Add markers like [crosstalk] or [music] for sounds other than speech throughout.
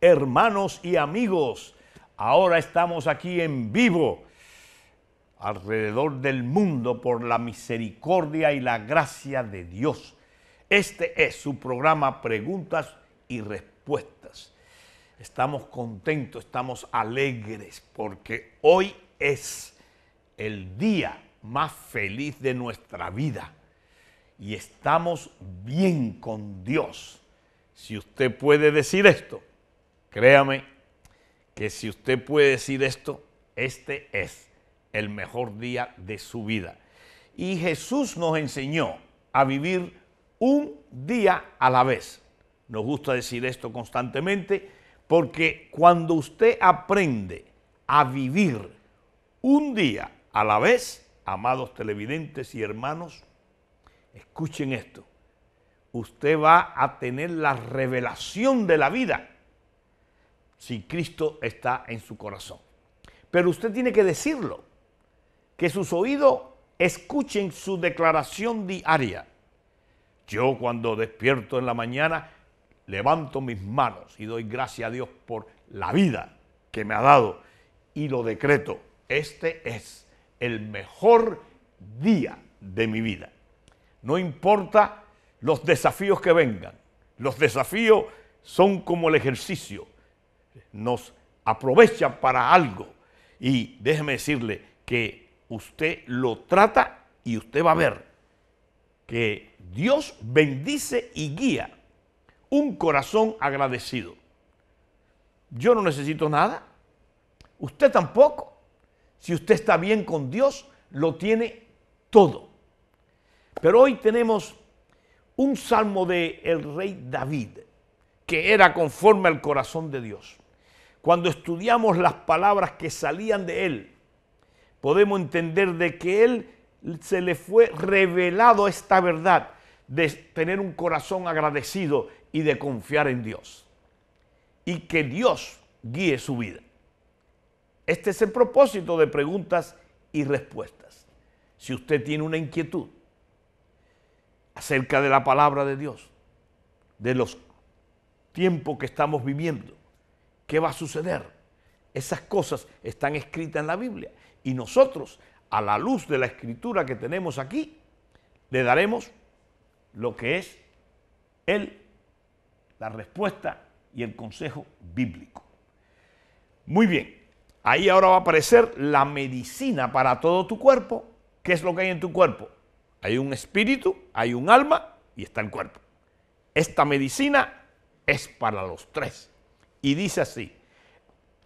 hermanos y amigos. Ahora estamos aquí en vivo, alrededor del mundo, por la misericordia y la gracia de Dios. Este es su programa Preguntas y Respuestas. Estamos contentos, estamos alegres, porque hoy es el día más feliz de nuestra vida. Y estamos bien con Dios. Si usted puede decir esto, Créame que si usted puede decir esto, este es el mejor día de su vida. Y Jesús nos enseñó a vivir un día a la vez. Nos gusta decir esto constantemente porque cuando usted aprende a vivir un día a la vez, amados televidentes y hermanos, escuchen esto, usted va a tener la revelación de la vida si Cristo está en su corazón. Pero usted tiene que decirlo, que sus oídos escuchen su declaración diaria. Yo cuando despierto en la mañana, levanto mis manos y doy gracias a Dios por la vida que me ha dado y lo decreto. Este es el mejor día de mi vida. No importa los desafíos que vengan. Los desafíos son como el ejercicio nos aprovecha para algo. Y déjeme decirle que usted lo trata y usted va a ver que Dios bendice y guía un corazón agradecido. Yo no necesito nada, usted tampoco. Si usted está bien con Dios, lo tiene todo. Pero hoy tenemos un salmo del el rey David, que era conforme al corazón de Dios. Cuando estudiamos las palabras que salían de él, podemos entender de que él se le fue revelado esta verdad de tener un corazón agradecido y de confiar en Dios. Y que Dios guíe su vida. Este es el propósito de preguntas y respuestas. Si usted tiene una inquietud acerca de la palabra de Dios, de los tiempos que estamos viviendo, ¿Qué va a suceder? Esas cosas están escritas en la Biblia y nosotros, a la luz de la escritura que tenemos aquí, le daremos lo que es el, la respuesta y el consejo bíblico. Muy bien, ahí ahora va a aparecer la medicina para todo tu cuerpo. ¿Qué es lo que hay en tu cuerpo? Hay un espíritu, hay un alma y está el cuerpo. Esta medicina es para los tres. Y dice así,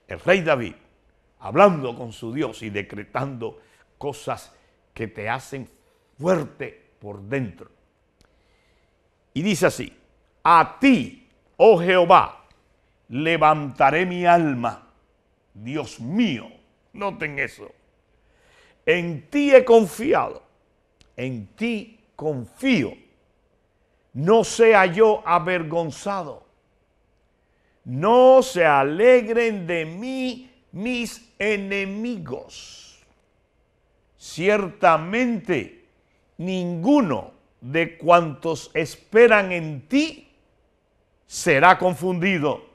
el rey David, hablando con su Dios y decretando cosas que te hacen fuerte por dentro. Y dice así, a ti, oh Jehová, levantaré mi alma, Dios mío, noten eso. En ti he confiado, en ti confío. No sea yo avergonzado no se alegren de mí mis enemigos. Ciertamente, ninguno de cuantos esperan en ti será confundido.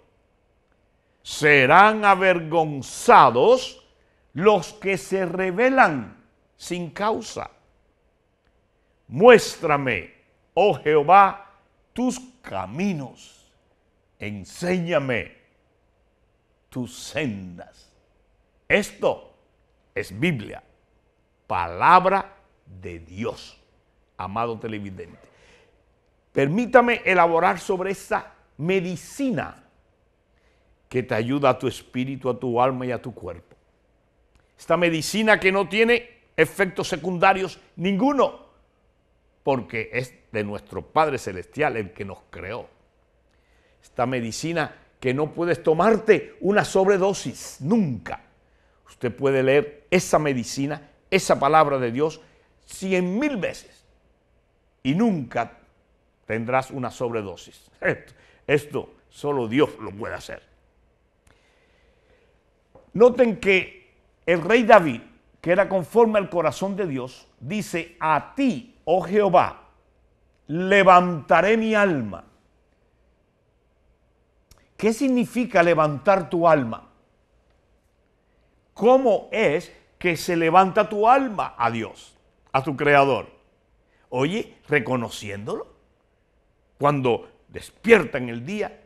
Serán avergonzados los que se rebelan sin causa. Muéstrame, oh Jehová, tus caminos enséñame tus sendas. Esto es Biblia, palabra de Dios, amado televidente. Permítame elaborar sobre esa medicina que te ayuda a tu espíritu, a tu alma y a tu cuerpo. Esta medicina que no tiene efectos secundarios ninguno, porque es de nuestro Padre Celestial el que nos creó esta medicina que no puedes tomarte una sobredosis, nunca. Usted puede leer esa medicina, esa palabra de Dios, cien mil veces y nunca tendrás una sobredosis. [laughs] Esto, esto solo Dios lo puede hacer. Noten que el rey David, que era conforme al corazón de Dios, dice, a ti, oh Jehová, levantaré mi alma ¿Qué significa levantar tu alma? ¿Cómo es que se levanta tu alma a Dios, a tu Creador? Oye, reconociéndolo. Cuando despierta en el día,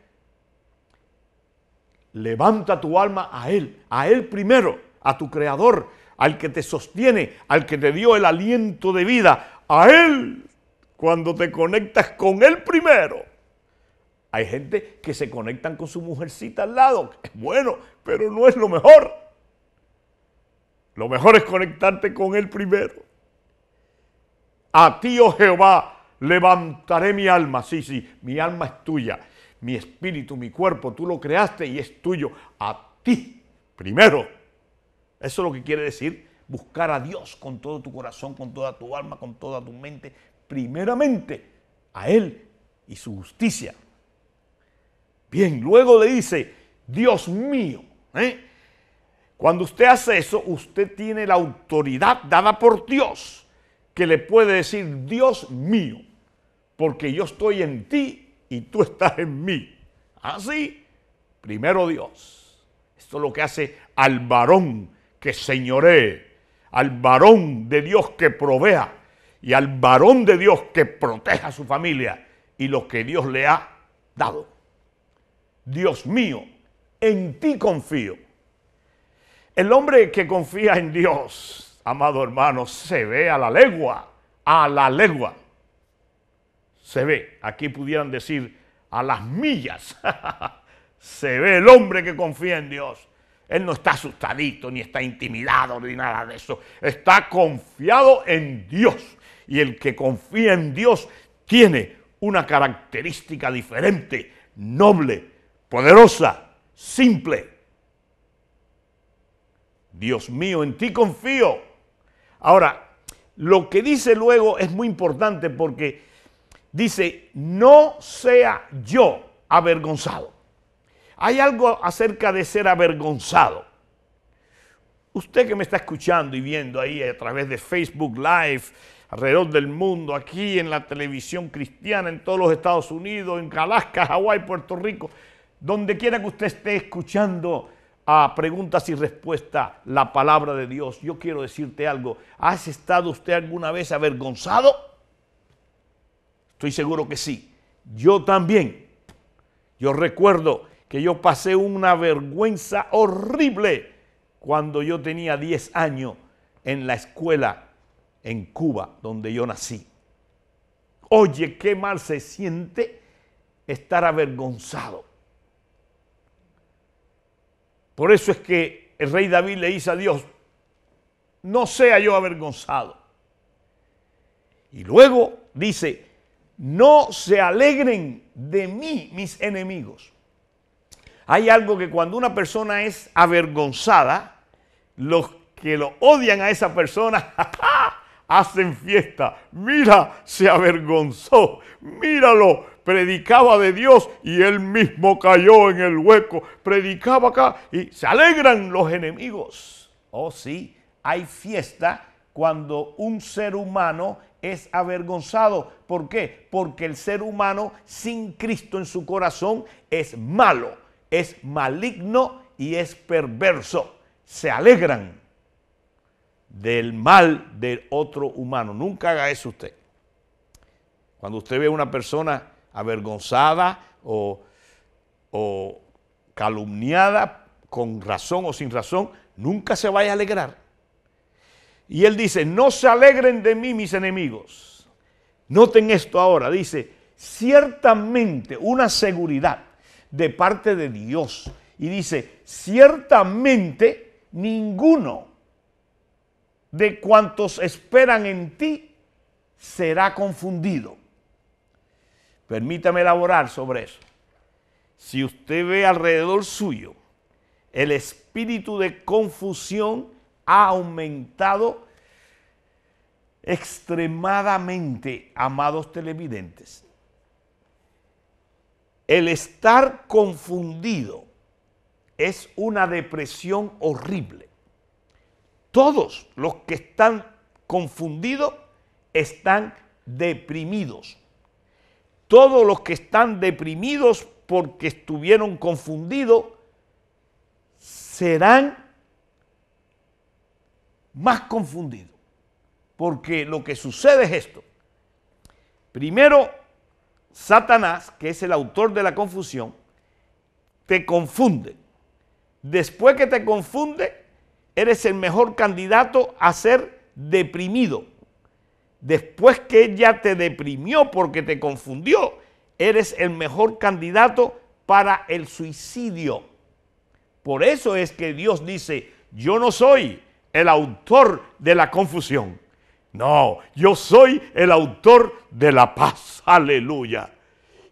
levanta tu alma a Él, a Él primero, a tu Creador, al que te sostiene, al que te dio el aliento de vida, a Él, cuando te conectas con Él primero hay gente que se conectan con su mujercita al lado. Es bueno, pero no es lo mejor. Lo mejor es conectarte con Él primero. A ti, oh Jehová, levantaré mi alma. Sí, sí, mi alma es tuya. Mi espíritu, mi cuerpo, tú lo creaste y es tuyo. A ti primero. Eso es lo que quiere decir buscar a Dios con todo tu corazón, con toda tu alma, con toda tu mente. Primeramente a Él y su justicia. Bien, luego le dice, Dios mío, ¿eh? cuando usted hace eso, usted tiene la autoridad dada por Dios que le puede decir, Dios mío, porque yo estoy en ti y tú estás en mí. Así, ¿Ah, primero Dios. Esto es lo que hace al varón que señoree, al varón de Dios que provea y al varón de Dios que proteja a su familia y lo que Dios le ha dado. Dios mío, en ti confío. El hombre que confía en Dios, amado hermano, se ve a la legua, a la legua. Se ve, aquí pudieran decir a las millas. [laughs] se ve el hombre que confía en Dios. Él no está asustadito, ni está intimidado, ni nada de eso. Está confiado en Dios. Y el que confía en Dios tiene una característica diferente, noble, poderosa, simple. Dios mío, en ti confío. Ahora, lo que dice luego es muy importante porque dice, no sea yo avergonzado. Hay algo acerca de ser avergonzado. Usted que me está escuchando y viendo ahí a través de Facebook Live, alrededor del mundo, aquí en la televisión cristiana, en todos los Estados Unidos, en Calasca, Hawái, Puerto Rico, donde quiera que usted esté escuchando a preguntas y respuestas la palabra de Dios, yo quiero decirte algo. ¿Has estado usted alguna vez avergonzado? Estoy seguro que sí. Yo también. Yo recuerdo que yo pasé una vergüenza horrible cuando yo tenía 10 años en la escuela en Cuba, donde yo nací. Oye, qué mal se siente estar avergonzado. Por eso es que el rey David le dice a Dios, no sea yo avergonzado. Y luego dice, no se alegren de mí mis enemigos. Hay algo que cuando una persona es avergonzada, los que lo odian a esa persona [laughs] hacen fiesta. Mira, se avergonzó. Míralo, predicaba de Dios y él mismo cayó en el hueco. Predicaba acá y se alegran los enemigos. Oh sí, hay fiesta cuando un ser humano es avergonzado. ¿Por qué? Porque el ser humano sin Cristo en su corazón es malo, es maligno y es perverso. Se alegran del mal del otro humano. Nunca haga eso usted. Cuando usted ve a una persona avergonzada o, calumniada con razón o sin razón, nunca se vaya a alegrar. Y él dice, no se alegren de mí mis enemigos. Noten esto ahora, dice, ciertamente una seguridad de parte de Dios. Y dice, ciertamente ninguno de cuantos esperan en ti será confundido. Permítame elaborar sobre eso. Si usted ve alrededor suyo, el espíritu de confusión ha aumentado extremadamente, amados televidentes. El estar confundido es una depresión horrible. Todos los que están confundidos están deprimidos todos los que están deprimidos porque estuvieron confundidos, serán más confundidos. Porque lo que sucede es esto. Primero, Satanás, que es el autor de la confusión, te confunde. Después que te confunde, eres el mejor candidato a ser deprimido después que ella te deprimió porque te confundió, eres el mejor candidato para el suicidio. Por eso es que Dios dice, yo no soy el autor de la confusión. No, yo soy el autor de la paz. Aleluya.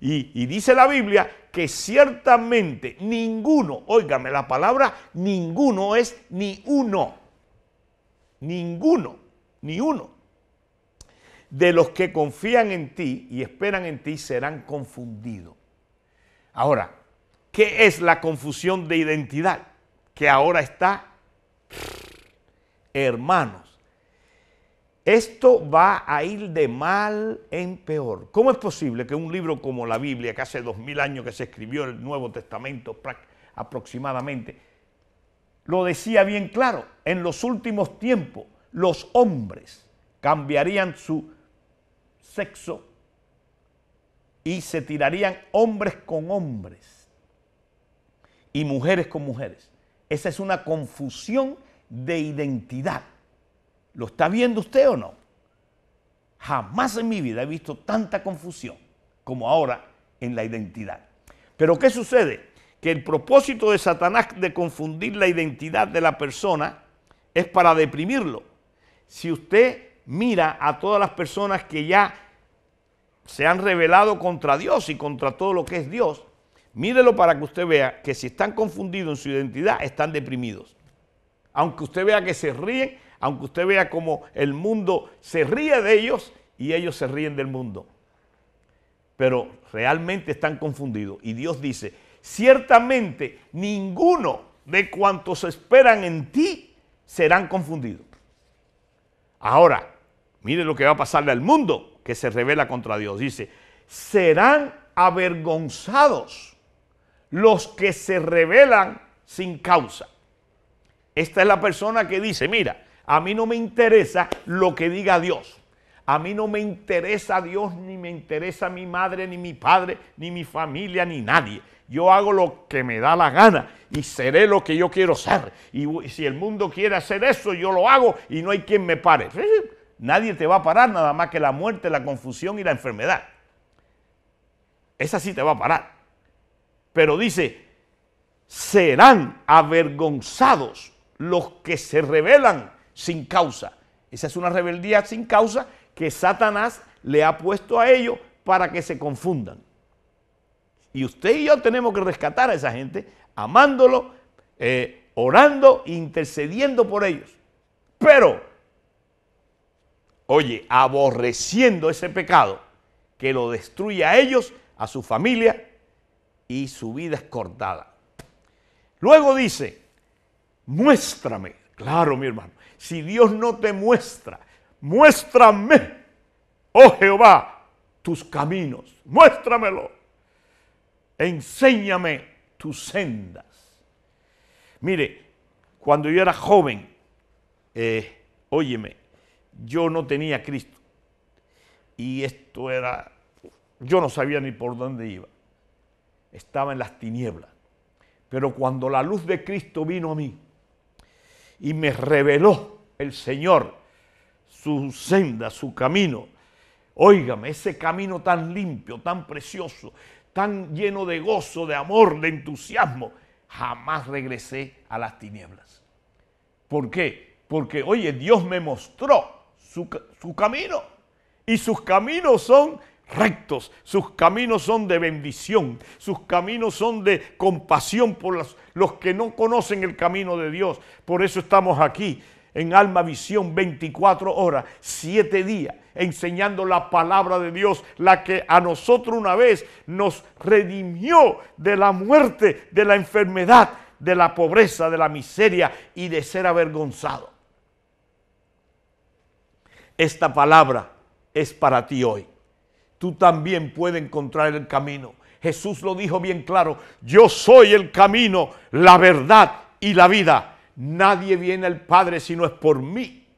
Y, dice la Biblia que ciertamente ninguno, óigame la palabra, ninguno es ni uno. Ninguno, ni uno de los que confían en ti y esperan en ti serán confundidos. Ahora, ¿qué es la confusión de identidad? Que ahora está, hermanos, esto va a ir de mal en peor. ¿Cómo es posible que un libro como la Biblia, que hace dos mil años que se escribió el Nuevo Testamento aproximadamente, lo decía bien claro, en los últimos tiempos los hombres cambiarían su sexo y se tirarían hombres con hombres y mujeres con mujeres. Esa es una confusión de identidad. ¿Lo está viendo usted o no? Jamás en mi vida he visto tanta confusión como ahora en la identidad. Pero ¿qué sucede? Que el propósito de Satanás de confundir la identidad de la persona es para deprimirlo. Si usted mira a todas las personas que ya se han revelado contra Dios y contra todo lo que es Dios, mírelo para que usted vea que si están confundidos en su identidad, están deprimidos. Aunque usted vea que se ríen, aunque usted vea como el mundo se ríe de ellos y ellos se ríen del mundo. Pero realmente están confundidos. Y Dios dice, ciertamente ninguno de cuantos esperan en ti serán confundidos. Ahora, Mire lo que va a pasarle al mundo que se revela contra Dios. Dice, serán avergonzados los que se rebelan sin causa. Esta es la persona que dice, mira, a mí no me interesa lo que diga Dios. A mí no me interesa Dios, ni me interesa mi madre, ni mi padre, ni mi familia, ni nadie. Yo hago lo que me da la gana y seré lo que yo quiero ser. Y si el mundo quiere hacer eso, yo lo hago y no hay quien me pare. Nadie te va a parar nada más que la muerte, la confusión y la enfermedad. Esa sí te va a parar. Pero dice, serán avergonzados los que se rebelan sin causa. Esa es una rebeldía sin causa que Satanás le ha puesto a ellos para que se confundan. Y usted y yo tenemos que rescatar a esa gente amándolo, eh, orando, intercediendo por ellos. Pero oye, aborreciendo ese pecado que lo destruye a ellos, a su familia y su vida es cortada. Luego dice, muéstrame, claro mi hermano, si Dios no te muestra, muéstrame, oh Jehová, tus caminos, muéstramelo, enséñame tus sendas. Mire, cuando yo era joven, eh, óyeme, yo no tenía Cristo. Y esto era, yo no sabía ni por dónde iba. Estaba en las tinieblas. Pero cuando la luz de Cristo vino a mí y me reveló el Señor su senda, su camino, óigame, ese camino tan limpio, tan precioso, tan lleno de gozo, de amor, de entusiasmo, jamás regresé a las tinieblas. ¿Por qué? Porque, oye, Dios me mostró su, camino. Y sus caminos son rectos, sus caminos son de bendición, sus caminos son de compasión por los, los, que no conocen el camino de Dios. Por eso estamos aquí en Alma Visión 24 horas, 7 días, enseñando la palabra de Dios, la que a nosotros una vez nos redimió de la muerte, de la enfermedad, de la pobreza, de la miseria y de ser avergonzado. Esta palabra es para ti hoy. Tú también puedes encontrar el camino. Jesús lo dijo bien claro, yo soy el camino, la verdad y la vida. Nadie viene al Padre si no es por mí.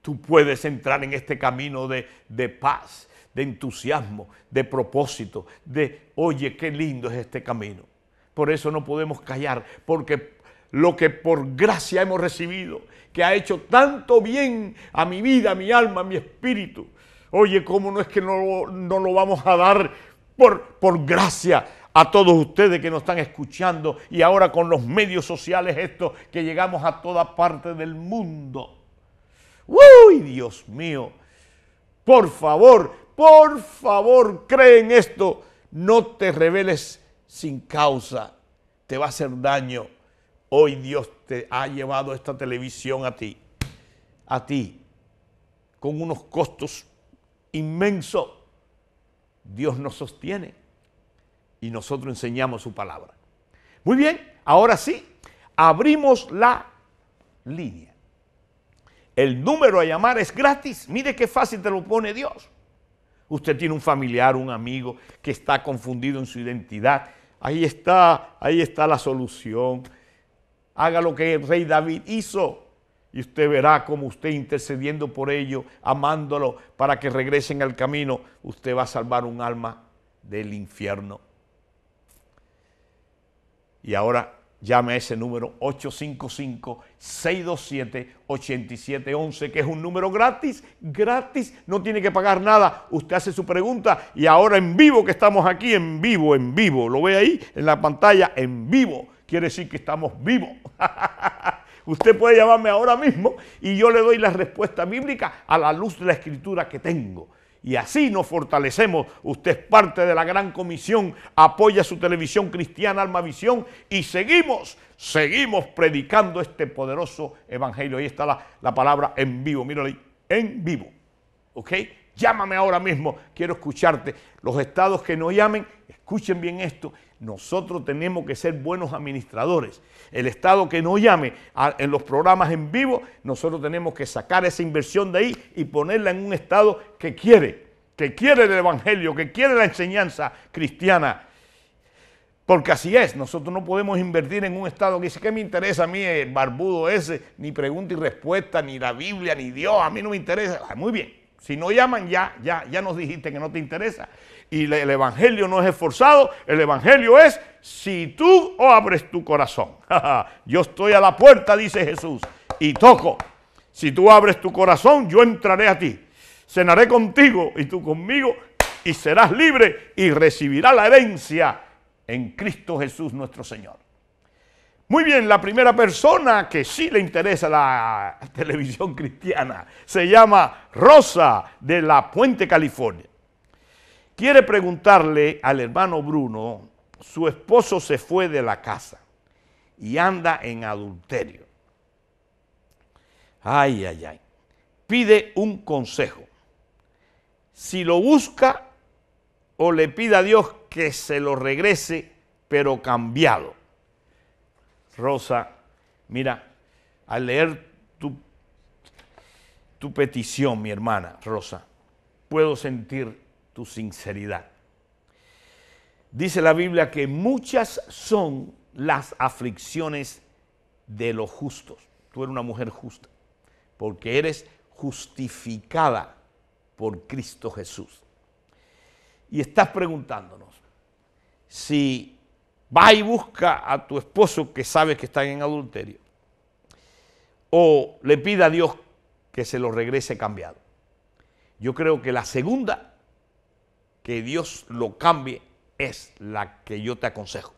Tú puedes entrar en este camino de, de paz, de entusiasmo, de propósito, de, oye, qué lindo es este camino. Por eso no podemos callar, porque lo que por gracia hemos recibido, que ha hecho tanto bien a mi vida, a mi alma, a mi espíritu. Oye, ¿cómo no es que no, lo vamos a dar por, por gracia a todos ustedes que nos están escuchando y ahora con los medios sociales esto que llegamos a toda parte del mundo. ¡Uy, Dios mío! Por favor, por favor, cree en esto. No te rebeles sin causa. Te va a hacer daño. Hoy Dios te ha llevado esta televisión a ti, a ti, con unos costos inmensos. Dios nos sostiene y nosotros enseñamos su palabra. Muy bien, ahora sí, abrimos la línea. El número a llamar es gratis. Mire qué fácil te lo pone Dios. Usted tiene un familiar, un amigo que está confundido en su identidad. Ahí está, ahí está la solución haga lo que el rey David hizo. Y usted verá como usted intercediendo por ellos, amándolo para que regresen al camino, usted va a salvar un alma del infierno. Y ahora llame a ese número 855-627-8711, que es un número gratis, gratis, no tiene que pagar nada. Usted hace su pregunta y ahora en vivo que estamos aquí, en vivo, en vivo, lo ve ahí en la pantalla, en vivo quiere decir que estamos vivos. [laughs] Usted puede llamarme ahora mismo y yo le doy la respuesta bíblica a la luz de la escritura que tengo. Y así nos fortalecemos. Usted es parte de la gran comisión, apoya su televisión cristiana Alma Visión y seguimos, seguimos predicando este poderoso evangelio. Ahí está la, la palabra en vivo, míralo ahí, en vivo. ¿Ok? Llámame ahora mismo, quiero escucharte. Los estados que no llamen, escuchen bien esto nosotros tenemos que ser buenos administradores. El Estado que no llame en los programas en vivo, nosotros tenemos que sacar esa inversión de ahí y ponerla en un Estado que quiere, que quiere el Evangelio, que quiere la enseñanza cristiana. Porque así es, nosotros no podemos invertir en un Estado que dice, ¿qué me interesa a mí el eh, barbudo ese? Ni pregunta y respuesta, ni la Biblia, ni Dios, a mí no me interesa. Ah, muy bien, si no llaman ya, ya, ya nos dijiste que no te interesa y el Evangelio no es esforzado, el Evangelio es si tú abres tu corazón. [laughs] yo estoy a la puerta, dice Jesús, y toco. Si tú abres tu corazón, yo entraré a ti. Cenaré contigo y tú conmigo y serás libre y recibirás la herencia en Cristo Jesús nuestro Señor. Muy bien, la primera persona que sí le interesa la [laughs] televisión cristiana se llama Rosa de la Puente, California quiere preguntarle al hermano Bruno, su esposo se fue de la casa y anda en adulterio. Ay, ay, ay. Pide un consejo. Si lo busca o le pide a Dios que se lo regrese, pero cambiado. Rosa, mira, al leer tu, tu petición, mi hermana Rosa, puedo sentir tu sinceridad. Dice la Biblia que muchas son las aflicciones de los justos. Tú eres una mujer justa, porque eres justificada por Cristo Jesús. Y estás preguntándonos si va y busca a tu esposo que sabe que está en adulterio, o le pida a Dios que se lo regrese cambiado. Yo creo que la segunda que Dios lo cambie es la que yo te aconsejo.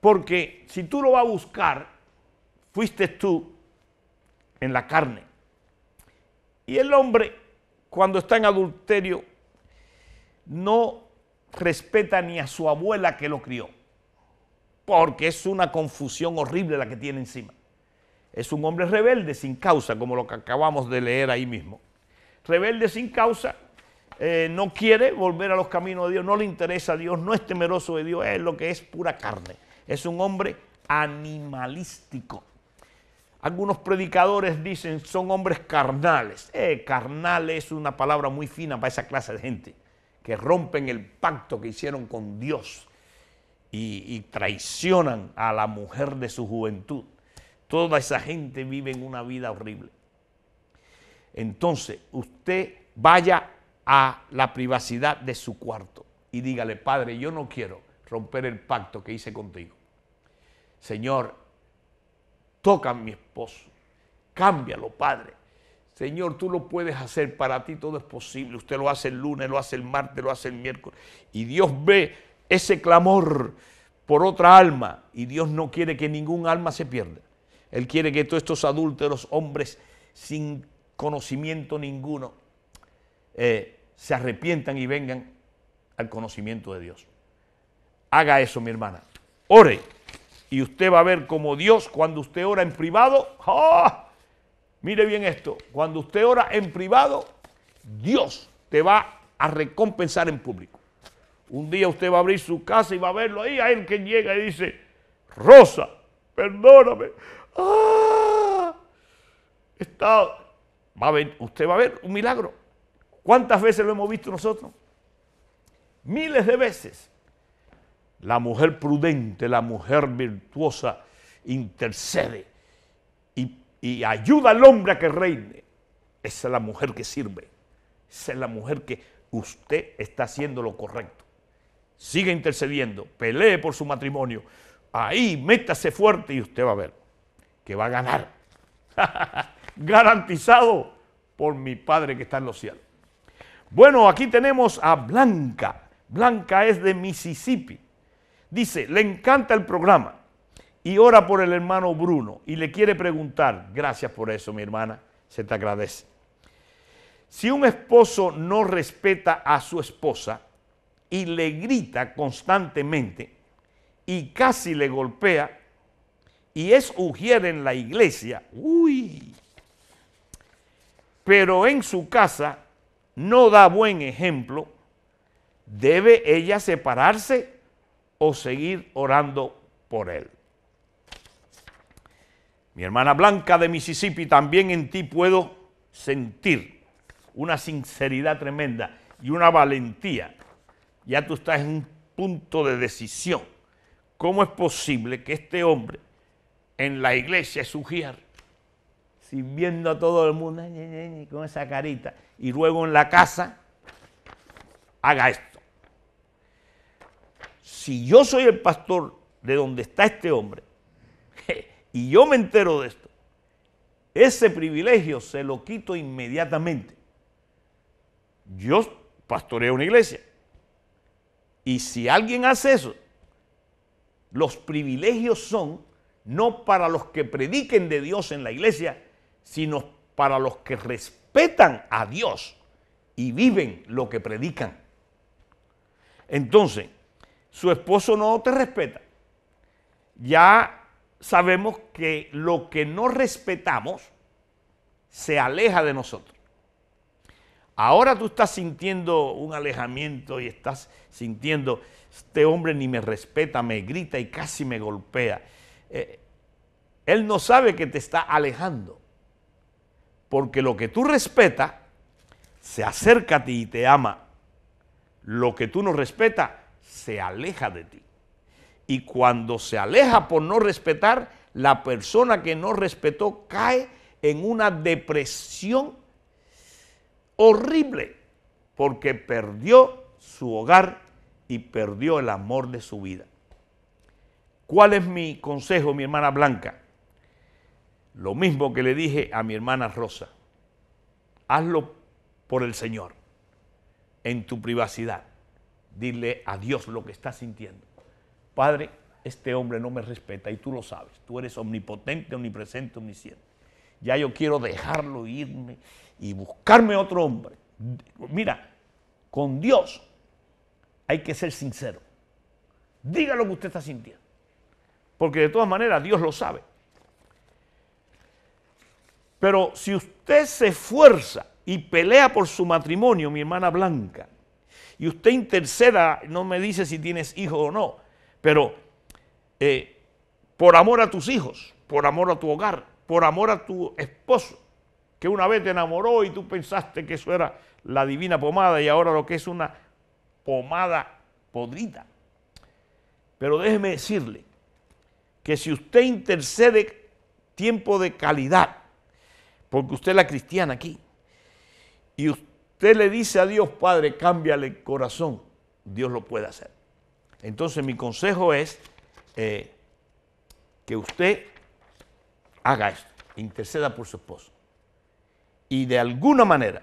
Porque si tú lo vas a buscar, fuiste tú en la carne. Y el hombre, cuando está en adulterio, no respeta ni a su abuela que lo crió. Porque es una confusión horrible la que tiene encima. Es un hombre rebelde sin causa, como lo que acabamos de leer ahí mismo. Rebelde sin causa eh, no quiere volver a los caminos de Dios, no le interesa a Dios, no es temeroso de Dios, es lo que es pura carne. Es un hombre animalístico. Algunos predicadores dicen son hombres carnales. Eh, carnal es una palabra muy fina para esa clase de gente, que rompen el pacto que hicieron con Dios y, traicionan a la mujer de su juventud. Toda esa gente vive en una vida horrible. Entonces, usted vaya a la privacidad de su cuarto y dígale, Padre, yo no quiero romper el pacto que hice contigo. Señor, toca a mi esposo, cámbialo, Padre. Señor, tú lo puedes hacer, para ti todo es posible. Usted lo hace el lunes, lo hace el martes, lo hace el miércoles. Y Dios ve ese clamor por otra alma y Dios no quiere que ningún alma se pierda. Él quiere que todos estos adúlteros, hombres sin conocimiento ninguno, eh, se arrepientan y vengan al conocimiento de Dios. Haga eso, mi hermana. Ore. Y usted va a ver como Dios, cuando usted ora en privado, ¡ah! mire bien esto, cuando usted ora en privado, Dios te va a recompensar en público. Un día usted va a abrir su casa y va a verlo ahí, a él que llega y dice, Rosa, perdóname. ¡Ah! Está, va usted va a ver un milagro. ¿Cuántas veces lo hemos visto nosotros? Miles de veces. La mujer prudente, la mujer virtuosa, intercede y, ayuda al hombre a que reine. Esa es la mujer que sirve. Esa es la mujer que usted está haciendo lo correcto. Sigue intercediendo, pelee por su matrimonio. Ahí, métase fuerte y usted va a ver que va a ganar. [laughs] Garantizado por mi Padre que está en los cielos. Bueno, aquí tenemos a Blanca. Blanca es de Mississippi. Dice, le encanta el programa y ora por el hermano Bruno y le quiere preguntar, gracias por eso mi hermana, se te agradece. Si un esposo no respeta a su esposa y le grita constantemente y casi le golpea y es ujier en la iglesia, uy, pero en su casa no da buen ejemplo, debe ella separarse o seguir orando por él. Mi hermana Blanca de Mississippi, también en ti puedo sentir una sinceridad tremenda y una valentía. Ya tú estás en un punto de decisión. ¿Cómo es posible que este hombre en la iglesia sugiera? viendo a todo el mundo con esa carita, y luego en la casa haga esto. Si yo soy el pastor de donde está este hombre, y yo me entero de esto, ese privilegio se lo quito inmediatamente. Yo pastoreo una iglesia. Y si alguien hace eso, los privilegios son no para los que prediquen de Dios en la iglesia, sino para los que respetan a Dios y viven lo que predican. Entonces, su esposo no te respeta. Ya sabemos que lo que no respetamos se aleja de nosotros. Ahora tú estás sintiendo un alejamiento y estás sintiendo, este hombre ni me respeta, me grita y casi me golpea. Eh, él no sabe que te está alejando. Porque lo que tú respeta se acerca a ti y te ama. Lo que tú no respetas se aleja de ti. Y cuando se aleja por no respetar, la persona que no respetó cae en una depresión horrible porque perdió su hogar y perdió el amor de su vida. ¿Cuál es mi consejo, mi hermana Blanca? Lo mismo que le dije a mi hermana Rosa, hazlo por el Señor, en tu privacidad. Dile a Dios lo que estás sintiendo. Padre, este hombre no me respeta y tú lo sabes. Tú eres omnipotente, omnipresente, omnisciente. Ya yo quiero dejarlo irme y buscarme otro hombre. Mira, con Dios hay que ser sincero. Diga lo que usted está sintiendo. Porque de todas maneras Dios lo sabe. Pero si usted se esfuerza y pelea por su matrimonio, mi hermana Blanca, y usted interceda, no me dice si tienes hijos o no, pero eh, por amor a tus hijos, por amor a tu hogar, por amor a tu esposo, que una vez te enamoró y tú pensaste que eso era la divina pomada y ahora lo que es una pomada podrida. Pero déjeme decirle que si usted intercede tiempo de calidad porque usted es la cristiana aquí. Y usted le dice a Dios, Padre, cámbiale el corazón. Dios lo puede hacer. Entonces mi consejo es eh, que usted haga esto, interceda por su esposo. Y de alguna manera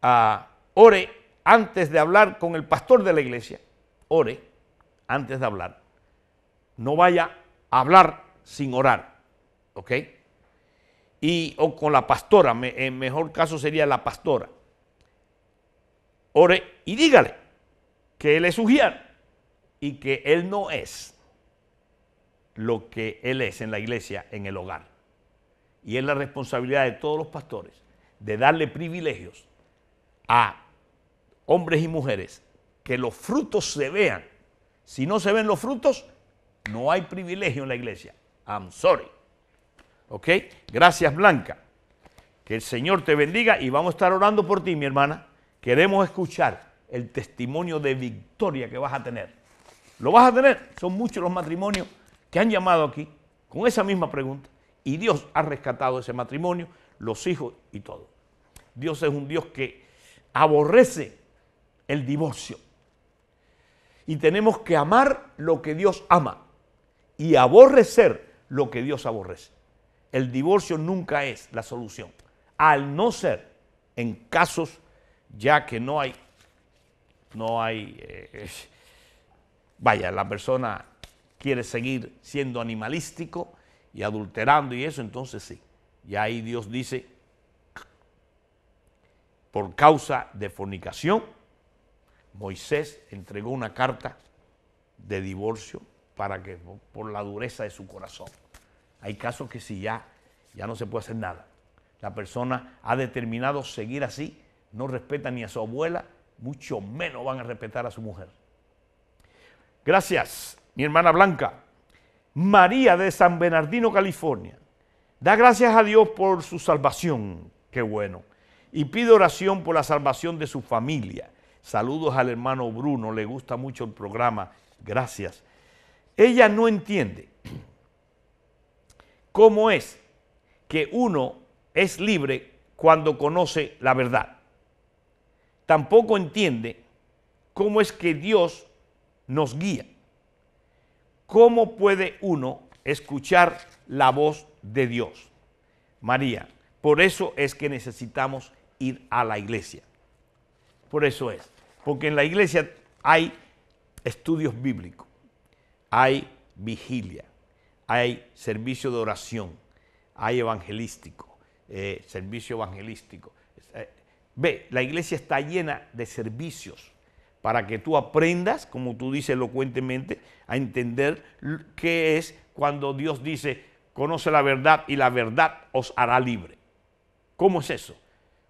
ah, ore antes de hablar con el pastor de la iglesia. Ore antes de hablar. No vaya a hablar sin orar. ¿Ok? y, o con la pastora, en mejor caso sería la pastora. Ore y dígale que él es su y que él no es lo que él es en la iglesia, en el hogar. Y es la responsabilidad de todos los pastores de darle privilegios a hombres y mujeres, que los frutos se vean. Si no se ven los frutos, no hay privilegio en la iglesia. I'm sorry. ¿Ok? Gracias, Blanca. Que el Señor te bendiga y vamos a estar orando por ti, mi hermana. Queremos escuchar el testimonio de victoria que vas a tener. Lo vas a tener. Son muchos los matrimonios que han llamado aquí con esa misma pregunta. Y Dios ha rescatado ese matrimonio, los hijos y todo. Dios es un Dios que aborrece el divorcio. Y tenemos que amar lo que Dios ama y aborrecer lo que Dios aborrece el divorcio nunca es la solución. Al no ser en casos ya que no hay, no hay, eh, eh, vaya, la persona quiere seguir siendo animalístico y adulterando y eso, entonces sí. Y ahí Dios dice, por causa de fornicación, Moisés entregó una carta de divorcio para que por la dureza de su corazón. Hay casos que si ya, ya no se puede hacer nada. La persona ha determinado seguir así, no respeta ni a su abuela, mucho menos van a respetar a su mujer. Gracias, mi hermana Blanca. María de San Bernardino, California. Da gracias a Dios por su salvación. Qué bueno. Y pide oración por la salvación de su familia. Saludos al hermano Bruno, le gusta mucho el programa. Gracias. Ella no entiende ¿Cómo es que uno es libre cuando conoce la verdad? Tampoco entiende cómo es que Dios nos guía. ¿Cómo puede uno escuchar la voz de Dios? María, por eso es que necesitamos ir a la iglesia. Por eso es. Porque en la iglesia hay estudios bíblicos, hay vigilia, hay servicio de oración, hay evangelístico, eh, servicio evangelístico. Eh, ve, la iglesia está llena de servicios para que tú aprendas, como tú dices elocuentemente, a entender qué es cuando Dios dice, conoce la verdad y la verdad os hará libre. ¿Cómo es eso?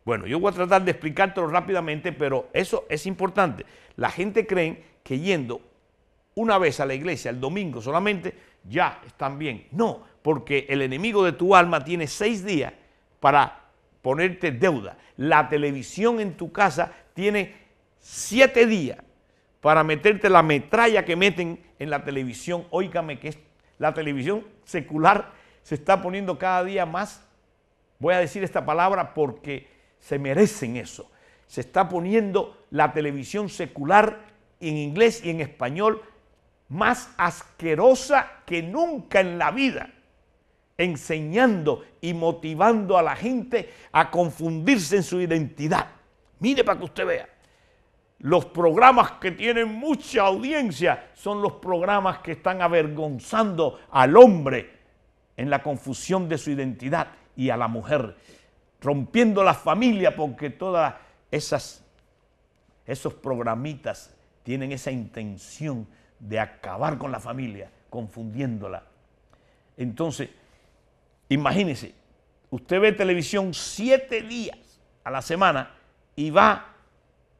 Bueno, yo voy a tratar de explicártelo rápidamente, pero eso es importante. La gente cree que yendo una vez a la iglesia el domingo solamente, ya están bien. No, porque el enemigo de tu alma tiene seis días para ponerte deuda. La televisión en tu casa tiene siete días para meterte la metralla que meten en la televisión. Óigame que es, la televisión secular se está poniendo cada día más, voy a decir esta palabra porque se merecen eso. Se está poniendo la televisión secular en inglés y en español más asquerosa que nunca en la vida, enseñando y motivando a la gente a confundirse en su identidad. Mire para que usted vea. Los programas que tienen mucha audiencia son los programas que están avergonzando al hombre en la confusión de su identidad y a la mujer, rompiendo la familia porque todas esas esos programitas tienen esa intención de acabar con la familia, confundiéndola. Entonces, imagínese, usted ve televisión siete días a la semana y va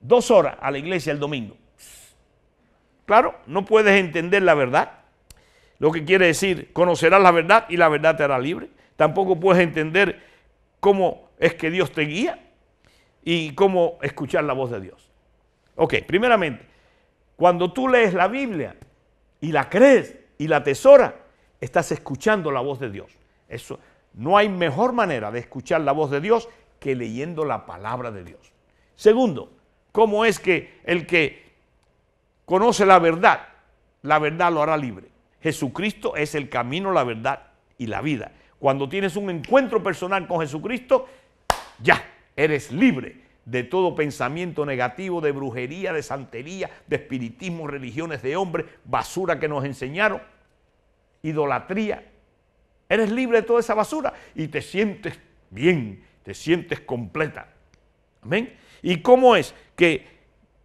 dos horas a la iglesia el domingo. Claro, no puedes entender la verdad. Lo que quiere decir, conocerás la verdad y la verdad te hará libre. Tampoco puedes entender cómo es que Dios te guía y cómo escuchar la voz de Dios. Ok, primeramente, cuando tú lees la Biblia y la crees y la tesora, estás escuchando la voz de Dios. Eso, no hay mejor manera de escuchar la voz de Dios que leyendo la palabra de Dios. Segundo, ¿cómo es que el que conoce la verdad, la verdad lo hará libre? Jesucristo es el camino, la verdad y la vida. Cuando tienes un encuentro personal con Jesucristo, ya, eres libre de todo pensamiento negativo, de brujería, de santería, de espiritismo, religiones de hombres, basura que nos enseñaron, idolatría. Eres libre de toda esa basura y te sientes bien, te sientes completa. Amén. ¿Y cómo es que,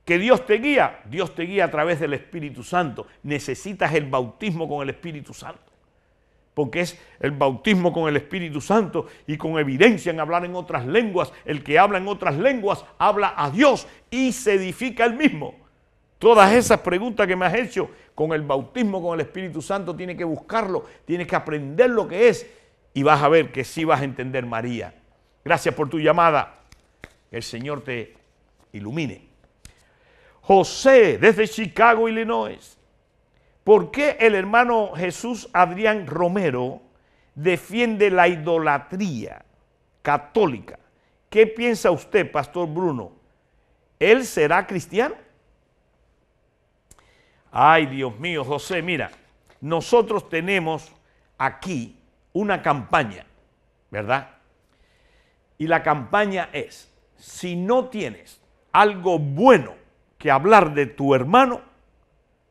que Dios te guía? Dios te guía a través del Espíritu Santo. Necesitas el bautismo con el Espíritu Santo porque es el bautismo con el Espíritu Santo y con evidencia en hablar en otras lenguas. El que habla en otras lenguas habla a Dios y se edifica él mismo. Todas esas preguntas que me has hecho con el bautismo con el Espíritu Santo, tienes que buscarlo, tienes que aprender lo que es y vas a ver que sí vas a entender María. Gracias por tu llamada. el Señor te ilumine. José, desde Chicago, Illinois. ¿Por qué el hermano Jesús Adrián Romero defiende la idolatría católica? ¿Qué piensa usted, Pastor Bruno? ¿Él será cristiano? Ay, Dios mío, José, mira, nosotros tenemos aquí una campaña, ¿verdad? Y la campaña es, si no tienes algo bueno que hablar de tu hermano,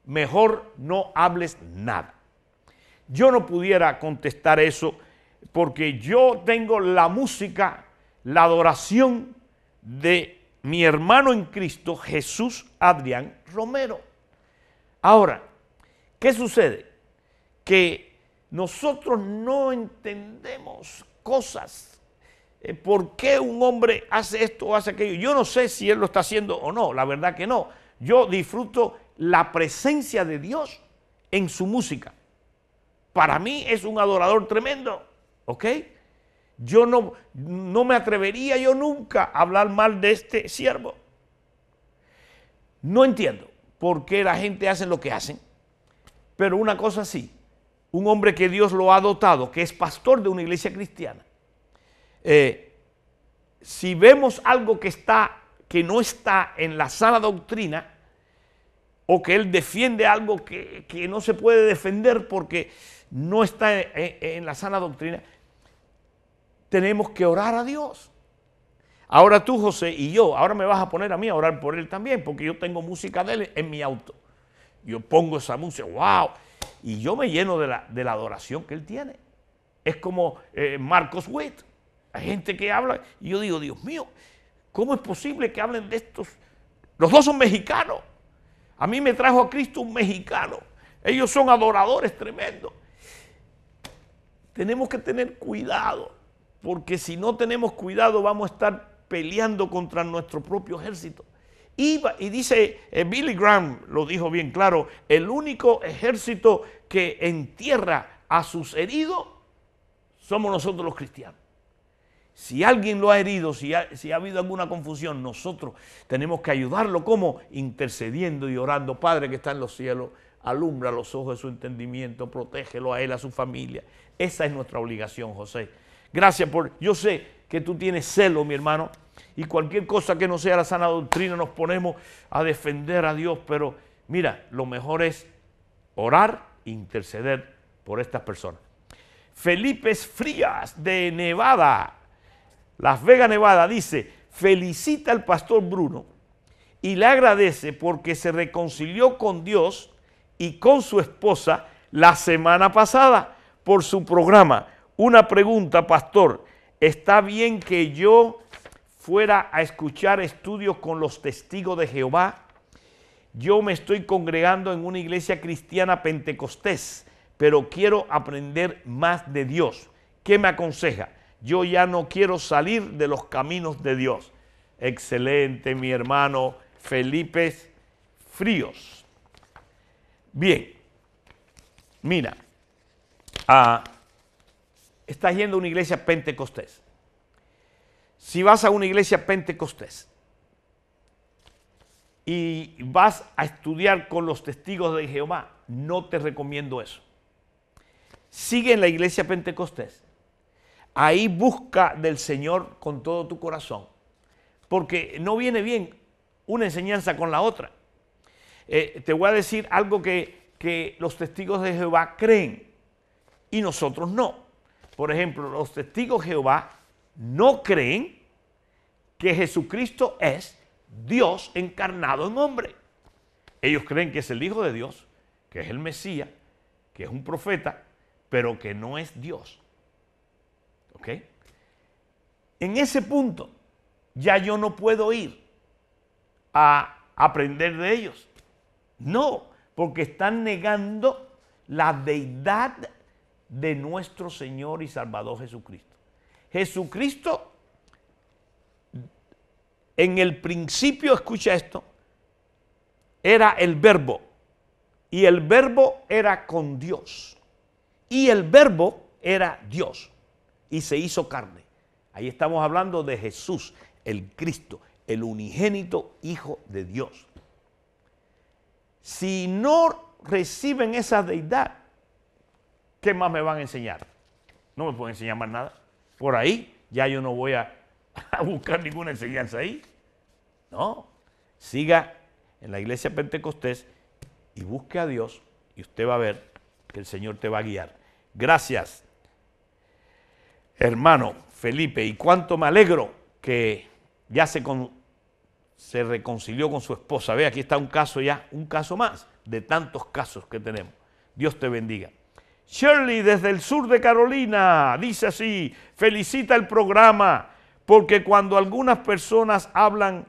mejor no hables nada. Yo no pudiera contestar eso porque yo tengo la música, la adoración de mi hermano en Cristo, Jesús Adrián Romero. Ahora, ¿qué sucede? Que nosotros no entendemos cosas. Eh, ¿Por qué un hombre hace esto o hace aquello? Yo no sé si él lo está haciendo o no, la verdad que no. Yo disfruto la presencia de Dios en su música. Para mí es un adorador tremendo, ¿ok? Yo no, no me atrevería yo nunca a hablar mal de este siervo. No entiendo por qué la gente hace lo que hacen, pero una cosa sí, un hombre que Dios lo ha dotado, que es pastor de una iglesia cristiana, eh, si vemos algo que, está, que no está en la sala doctrina, o que él defiende algo que, no se puede defender porque no está en, la sana doctrina, tenemos que orar a Dios. Ahora tú, José, y yo, ahora me vas a poner a mí a orar por él también, porque yo tengo música de él en mi auto. Yo pongo esa música, wow, y yo me lleno de la, adoración que él tiene. Es como eh, Marcos Witt, hay gente que habla, y yo digo, Dios mío, ¿cómo es posible que hablen de estos? Los dos son mexicanos. A mí me trajo a Cristo un mexicano. Ellos son adoradores tremendos. Tenemos que tener cuidado, porque si no tenemos cuidado vamos a estar peleando contra nuestro propio ejército. Y, dice eh, Billy Graham, lo dijo bien claro, el único ejército que entierra a sus heridos somos nosotros los cristianos. Si alguien lo ha herido, si ha, habido alguna confusión, nosotros tenemos que ayudarlo. como Intercediendo y orando. Padre que está en los cielos, alumbra los ojos de su entendimiento, protégelo a él, a su familia. Esa es nuestra obligación, José. Gracias por... Yo sé que tú tienes celo, mi hermano, y cualquier cosa que no sea la sana doctrina nos ponemos a defender a Dios, pero mira, lo mejor es orar, e interceder por estas personas. Felipe Frías de Nevada las Vega Nevada, dice, felicita al pastor Bruno y le agradece porque se reconcilió con Dios y con su esposa la semana pasada por su programa. Una pregunta, pastor, ¿está bien que yo fuera a escuchar estudios con los testigos de Jehová? Yo me estoy congregando en una iglesia cristiana pentecostés, pero quiero aprender más de Dios. ¿Qué me aconseja? yo ya no quiero salir de los caminos de Dios. Excelente, mi hermano Felipe Fríos. Bien, mira, ah, estás yendo a una iglesia pentecostés. Si vas a una iglesia pentecostés y vas a estudiar con los testigos de Jehová, no te recomiendo eso. Sigue en la iglesia pentecostés Ahí busca del Señor con todo tu corazón, porque no viene bien una enseñanza con la otra. Eh, te voy a decir algo que, que los testigos de Jehová creen y nosotros no. Por ejemplo, los testigos de Jehová no creen que Jesucristo es Dios encarnado en hombre. Ellos creen que es el Hijo de Dios, que es el Mesías, que es un profeta, pero que no es Dios. En ese punto ya yo no puedo ir a aprender de ellos. No, porque están negando la deidad de nuestro Señor y Salvador Jesucristo. Jesucristo en el principio, escucha esto, era el verbo. Y el verbo era con Dios. Y el verbo era Dios y se hizo carne. Ahí estamos hablando de Jesús, el Cristo, el unigénito Hijo de Dios. Si no reciben esa deidad, ¿qué más me van a enseñar? No me pueden enseñar más nada. Por ahí ya yo no voy a, [laughs] buscar ninguna enseñanza ahí. No, siga en la iglesia Pentecostés y busque a Dios y usted va a ver que el Señor te va a guiar. Gracias hermano Felipe, y cuánto me alegro que ya se, se reconcilió con su esposa. Ve, aquí está un caso ya, un caso más de tantos casos que tenemos. Dios te bendiga. Shirley desde el sur de Carolina dice así, felicita el programa, porque cuando algunas personas hablan,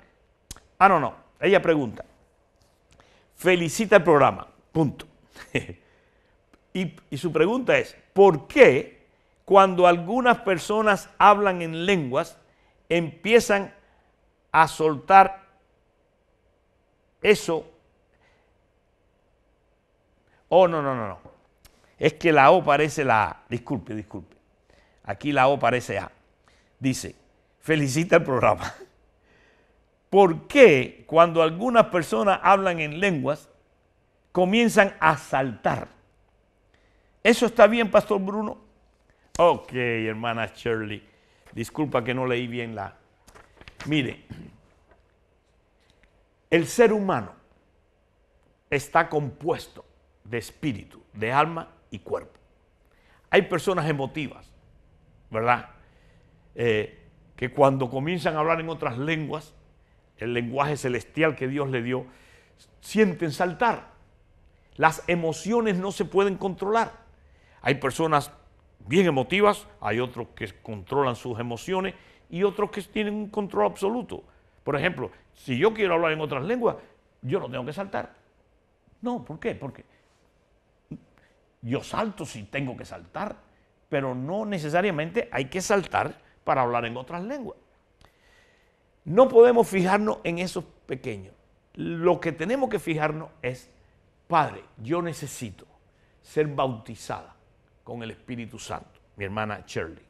ah, no, no, ella pregunta, felicita el programa, punto. [laughs] y, y su pregunta es, ¿por qué cuando algunas personas hablan en lenguas, empiezan a soltar eso. Oh, no, no, no, no. Es que la O parece la A. Disculpe, disculpe. Aquí la O parece A. Dice, felicita el programa. [laughs] ¿Por qué cuando algunas personas hablan en lenguas comienzan a saltar? ¿Eso está bien, Pastor Bruno? Ok, hermana Shirley. Disculpa que no leí bien la... Mire, el ser humano está compuesto de espíritu, de alma y cuerpo. Hay personas emotivas, ¿verdad? Eh, que cuando comienzan a hablar en otras lenguas, el lenguaje celestial que Dios le dio, sienten saltar. Las emociones no se pueden controlar. Hay personas bien emotivas, hay otros que controlan sus emociones y otros que tienen un control absoluto. Por ejemplo, si yo quiero hablar en otras lenguas, yo no tengo que saltar. No, ¿por qué? Porque yo salto si tengo que saltar, pero no necesariamente hay que saltar para hablar en otras lenguas. No podemos fijarnos en esos pequeños. Lo que tenemos que fijarnos es, Padre, yo necesito ser bautizada con el Espíritu Santo, mi hermana Shirley.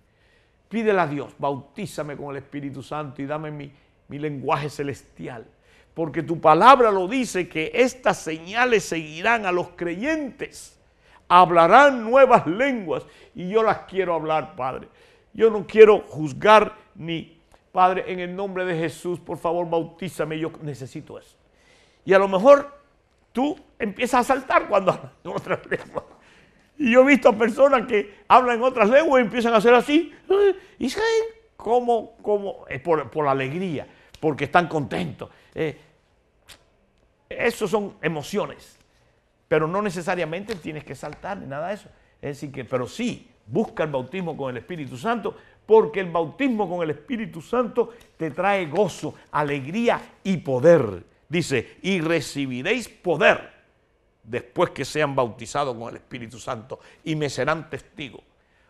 Pídele a Dios, bautízame con el Espíritu Santo y dame mi, lenguaje celestial. Porque tu palabra lo dice que estas señales seguirán a los creyentes. Hablarán nuevas lenguas y yo las quiero hablar, Padre. Yo no quiero juzgar ni, Padre, en el nombre de Jesús, por favor, bautízame, yo necesito eso. Y a lo mejor tú empiezas a saltar cuando hablas y yo he visto a personas que hablan en otras lenguas y empiezan a hacer así. Y saben cómo, cómo, es por, la alegría, porque están contentos. Eh, son emociones, pero no necesariamente tienes que saltar ni nada de eso. Es decir, que, pero sí, busca el bautismo con el Espíritu Santo, porque el bautismo con el Espíritu Santo te trae gozo, alegría y poder. Dice, y recibiréis poder después que sean bautizados con el Espíritu Santo y me serán testigos.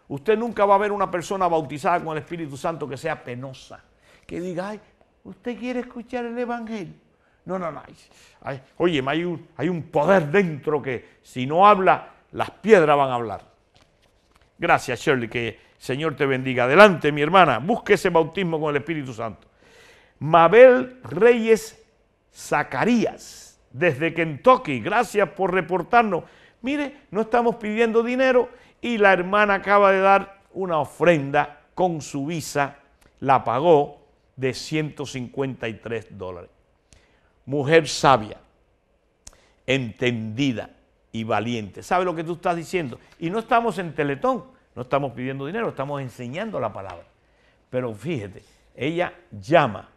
Usted nunca va a ver una persona bautizada con el Espíritu Santo que sea penosa, que diga, ay, usted quiere escuchar el Evangelio. No, no, no. oye, hay un, hay un poder dentro que si no habla, las piedras van a hablar. Gracias, Shirley, que Señor te bendiga. Adelante, mi hermana, busque ese bautismo con el Espíritu Santo. Mabel Reyes Zacarías desde Kentucky. Gracias por reportarnos. Mire, no estamos pidiendo dinero y la hermana acaba de dar una ofrenda con su visa, la pagó de 153 dólares. Mujer sabia, entendida y valiente. ¿Sabe lo que tú estás diciendo? Y no estamos en Teletón, no estamos pidiendo dinero, estamos enseñando la palabra. Pero fíjate, ella llama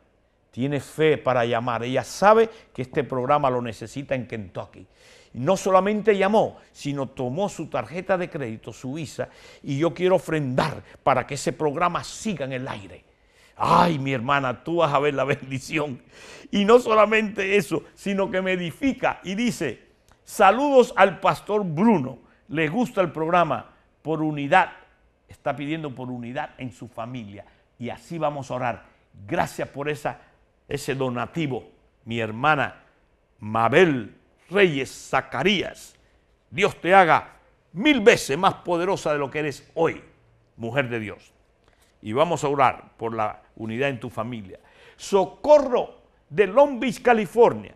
tiene fe para llamar. Ella sabe que este programa lo necesita en Kentucky. No solamente llamó, sino tomó su tarjeta de crédito, su visa, y yo quiero ofrendar para que ese programa siga en el aire. Ay, mi hermana, tú vas a ver la [laughs] bendición. Y no solamente eso, sino que me edifica y dice, saludos al pastor Bruno, le gusta el programa por unidad, está pidiendo por unidad en su familia. Y así vamos a orar. Gracias por esa ese donativo, mi hermana Mabel Reyes Zacarías. Dios te haga mil veces más poderosa de lo que eres hoy, mujer de Dios. Y vamos a orar por la unidad en tu familia. Socorro de Long Beach, California.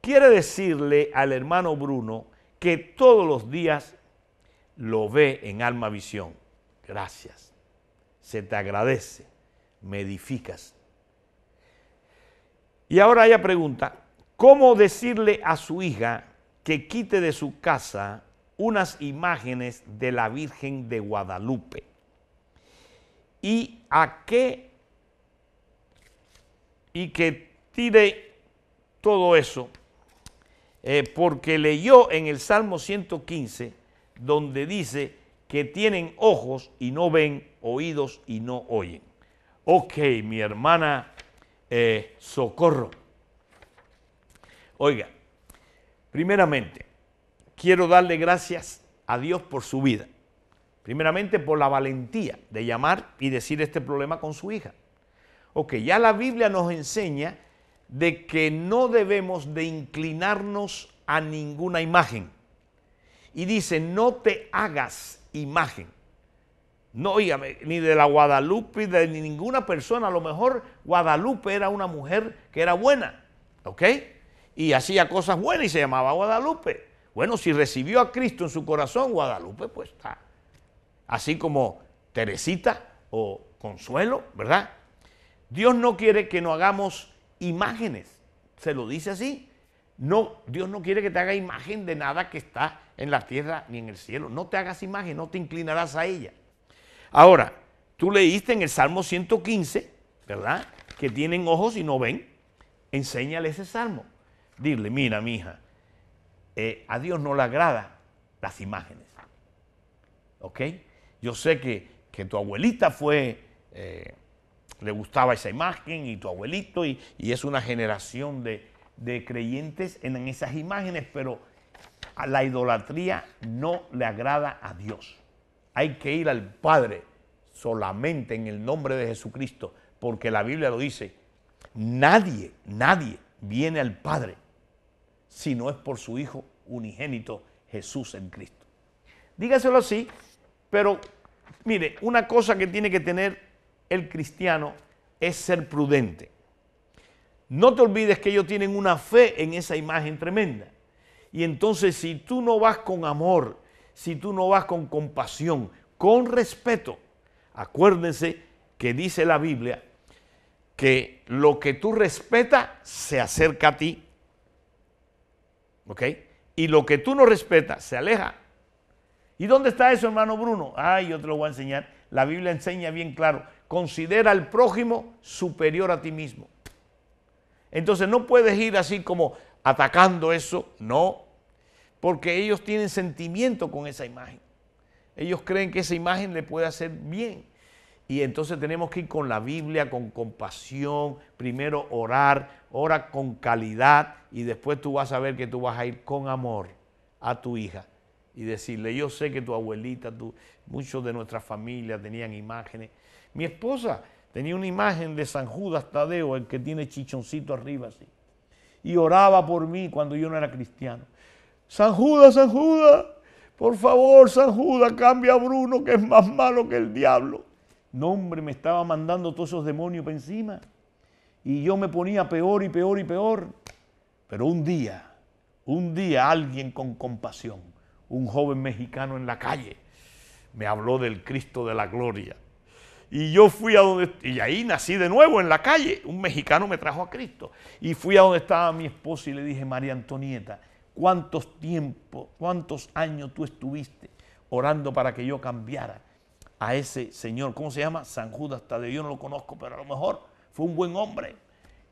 Quiere decirle al hermano Bruno que todos los días lo ve en alma visión. Gracias. Se te agradece. Me edificas y ahora ella pregunta, ¿cómo decirle a su hija que quite de su casa unas imágenes de la Virgen de Guadalupe? ¿Y a qué? Y que tire todo eso, eh, porque leyó en el Salmo 115, donde dice que tienen ojos y no ven, oídos y no oyen. Ok, mi hermana eh, socorro. Oiga, primeramente, quiero darle gracias a Dios por su vida. Primeramente por la valentía de llamar y decir este problema con su hija. Ok, ya la Biblia nos enseña de que no debemos de inclinarnos a ninguna imagen. Y dice, no te hagas imagen. No, oígame, ni de la Guadalupe, de ninguna persona. A lo mejor Guadalupe era una mujer que era buena, ¿ok? Y hacía cosas buenas y se llamaba Guadalupe. Bueno, si recibió a Cristo en su corazón, Guadalupe, pues está. Así como Teresita o Consuelo, ¿verdad? Dios no quiere que no hagamos imágenes. Se lo dice así. No, Dios no quiere que te haga imagen de nada que está en la tierra ni en el cielo. No te hagas imagen, no te inclinarás a ella. Ahora, tú leíste en el Salmo 115, ¿verdad? Que tienen ojos y no ven. Enséñale ese salmo. Dile, mira, mija, eh, a Dios no le agrada las imágenes. ¿Ok? Yo sé que, tu abuelita fue, eh, le gustaba esa imagen y tu abuelito, y, es una generación de, de creyentes en esas imágenes, pero a la idolatría no le agrada a Dios. Hay que ir al Padre solamente en el nombre de Jesucristo, porque la Biblia lo dice. Nadie, nadie viene al Padre si no es por su Hijo unigénito, Jesús en Cristo. Dígaselo así, pero mire, una cosa que tiene que tener el cristiano es ser prudente. No te olvides que ellos tienen una fe en esa imagen tremenda. Y entonces si tú no vas con amor, si tú no vas con compasión, con respeto. Acuérdense que dice la Biblia que lo que tú respetas se acerca a ti. ¿Ok? Y lo que tú no respetas se aleja. ¿Y dónde está eso, hermano Bruno? Ay, yo te lo voy a enseñar. La Biblia enseña bien claro. Considera al prójimo superior a ti mismo. Entonces no puedes ir así como atacando eso. No, porque ellos tienen sentimiento con esa imagen. Ellos creen que esa imagen le puede hacer bien. Y entonces tenemos que ir con la Biblia, con compasión, primero orar, ora con calidad y después tú vas a ver que tú vas a ir con amor a tu hija y decirle, yo sé que tu abuelita, muchos de nuestra familia tenían imágenes. Mi esposa tenía una imagen de San Judas Tadeo, el que tiene chichoncito arriba así, y oraba por mí cuando yo no era cristiano. San Judas, San Judas, por favor, San Judas, cambia a Bruno, que es más malo que el diablo. No, hombre, me estaba mandando todos esos demonios encima. Y yo me ponía peor y peor y peor. Pero un día, un día alguien con compasión, un joven mexicano en la calle, me habló del Cristo de la Gloria. Y yo fui a donde, y ahí nací de nuevo en la calle. Un mexicano me trajo a Cristo. Y fui a donde estaba mi esposa y le dije, María Antonieta, cuántos tiempos, cuántos años tú estuviste orando para que yo cambiara a ese señor. ¿Cómo se llama? San Judas Tadeo. Yo no lo conozco, pero a lo mejor fue un buen hombre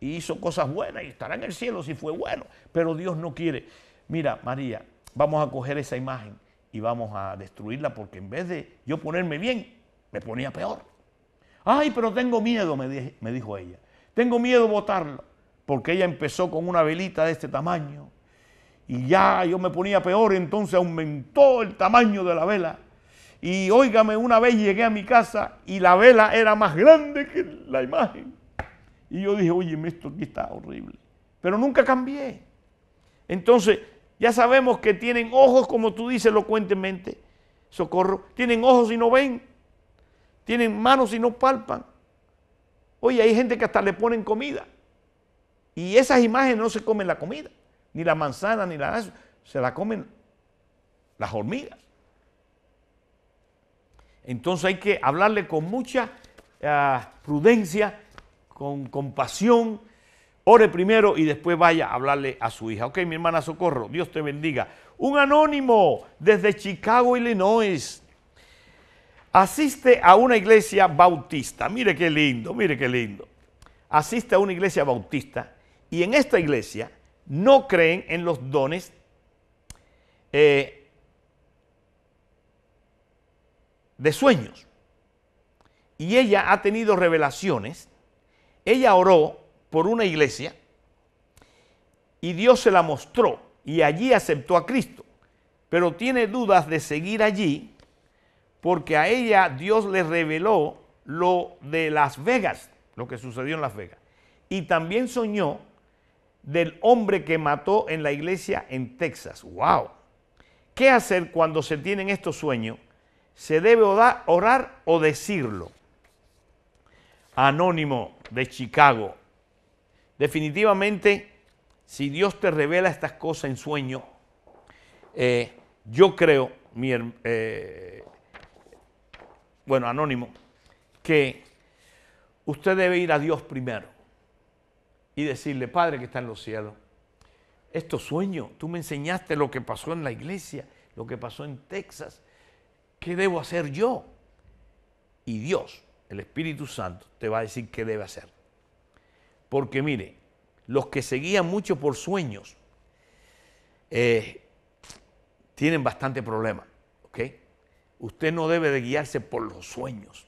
y hizo cosas buenas y estará en el cielo si fue bueno. Pero Dios no quiere. Mira, María, vamos a coger esa imagen y vamos a destruirla porque en vez de yo ponerme bien, me ponía peor. Ay, pero tengo miedo, me, dijo ella. Tengo miedo votarlo porque ella empezó con una velita de este tamaño y ya yo me ponía peor, entonces aumentó el tamaño de la vela. Y óigame, una vez llegué a mi casa y la vela era más grande que la imagen. Y yo dije, oye, esto aquí está horrible. Pero nunca cambié. Entonces, ya sabemos que tienen ojos, como tú dices elocuentemente, socorro. Tienen ojos y no ven. Tienen manos y no palpan. Oye, hay gente que hasta le ponen comida. Y esas imágenes no se comen la comida ni la manzana, ni la... Se la comen las hormigas. Entonces hay que hablarle con mucha eh, prudencia, con compasión. Ore primero y después vaya a hablarle a su hija. Ok, mi hermana Socorro, Dios te bendiga. Un anónimo desde Chicago, Illinois. Asiste a una iglesia bautista. Mire qué lindo, mire qué lindo. Asiste a una iglesia bautista y en esta iglesia no creen en los dones, eh, de sueños. Y ella ha tenido revelaciones. Ella oró por una iglesia y Dios se la mostró y allí aceptó a Cristo. Pero tiene dudas de seguir allí porque a ella Dios le reveló lo de Las Vegas, lo que sucedió en Las Vegas. Y también soñó del hombre que mató en la iglesia en Texas. ¡Wow! ¿Qué hacer cuando se tienen estos sueños? ¿Se debe orar o decirlo? Anónimo de Chicago. Definitivamente, si Dios te revela estas cosas en sueño, eh, yo creo, eh, bueno, anónimo, que usted debe ir a Dios primero y decirle, Padre que está en los cielos, estos sueños, tú me enseñaste lo que pasó en la iglesia, lo que pasó en Texas, ¿qué debo hacer yo? Y Dios, el Espíritu Santo, te va a decir qué debe hacer. Porque mire, los que se guían mucho por sueños eh, tienen bastante problema, ¿ok? Usted no debe de guiarse por los sueños.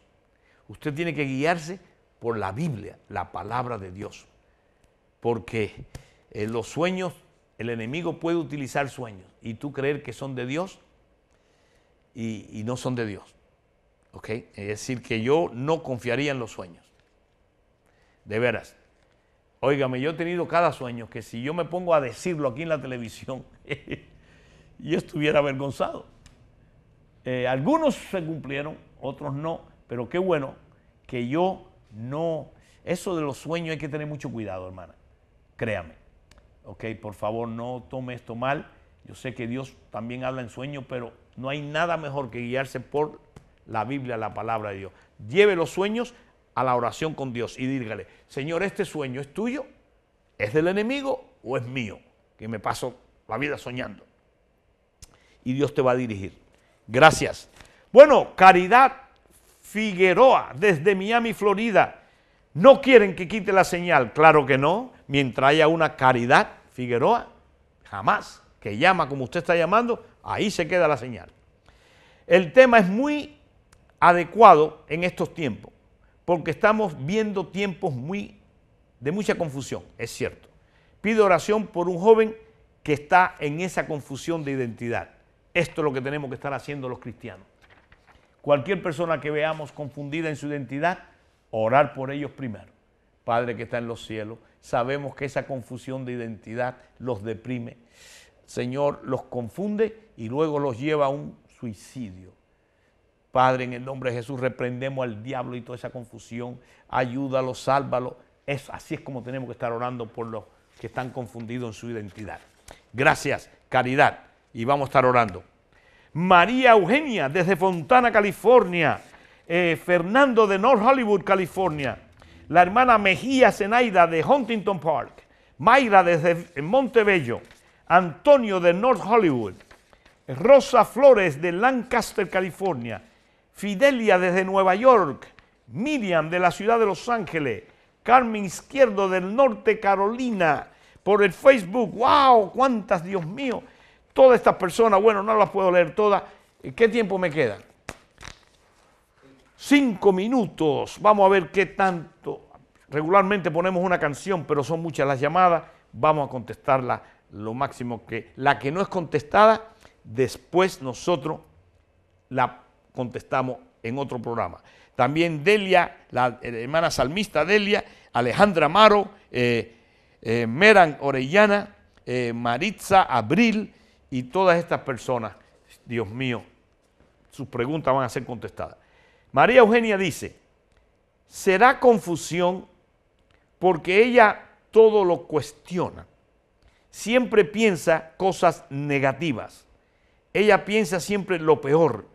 Usted tiene que guiarse por la Biblia, la palabra de Dios porque eh, los sueños, el enemigo puede utilizar sueños y tú creer que son de Dios y, no son de Dios. ¿Ok? Es decir, que yo no confiaría en los sueños. De veras. Óigame, yo he tenido cada sueño que si yo me pongo a decirlo aquí en la televisión, [laughs] yo estuviera avergonzado. Eh, algunos se cumplieron, otros no, pero qué bueno que yo no... Eso de los sueños hay que tener mucho cuidado, hermana. Créame. Ok, por favor, no tome esto mal. Yo sé que Dios también habla en sueños, pero no hay nada mejor que guiarse por la Biblia, la palabra de Dios. Lleve los sueños a la oración con Dios y dígale, Señor, este sueño es tuyo, es del enemigo o es mío, que me paso la vida soñando. Y Dios te va a dirigir. Gracias. Bueno, Caridad Figueroa, desde Miami, Florida. No quieren que quite la señal, claro que no, mientras haya una caridad, Figueroa, jamás, que llama como usted está llamando, ahí se queda la señal. El tema es muy adecuado en estos tiempos, porque estamos viendo tiempos muy de mucha confusión, es cierto. Pido oración por un joven que está en esa confusión de identidad. Esto es lo que tenemos que estar haciendo los cristianos. Cualquier persona que veamos confundida en su identidad, orar por ellos primero. Padre que está en los cielos, sabemos que esa confusión de identidad los deprime. Señor, los confunde y luego los lleva a un suicidio. Padre, en el nombre de Jesús reprendemos al diablo y toda esa confusión. Ayúdalo, sálvalo. así es como tenemos que estar orando por los que están confundidos en su identidad. Gracias, caridad. Y vamos a estar orando. María Eugenia, desde Fontana, California. Eh, Fernando de North Hollywood, California. La hermana Mejía Zenaida de Huntington Park. Mayra desde Montebello. Antonio de North Hollywood. Rosa Flores de Lancaster, California. Fidelia desde Nueva York. Miriam de la ciudad de Los Ángeles. Carmen Izquierdo del Norte, Carolina. Por el Facebook. ¡Wow! ¡Cuántas, Dios mío! Todas estas personas, bueno, no las puedo leer todas. ¿Qué tiempo me queda? Cinco minutos. Vamos a ver qué tanto. Regularmente ponemos una canción, pero son muchas las llamadas. Vamos a contestarla lo máximo que. La que no es contestada, después nosotros la contestamos en otro programa. También Delia, la hermana salmista Delia, Alejandra Amaro, eh, eh, Meran Orellana, eh, Maritza Abril y todas estas personas, Dios mío, sus preguntas van a ser contestadas. María Eugenia dice, será confusión porque ella todo lo cuestiona. Siempre piensa cosas negativas. Ella piensa siempre lo peor.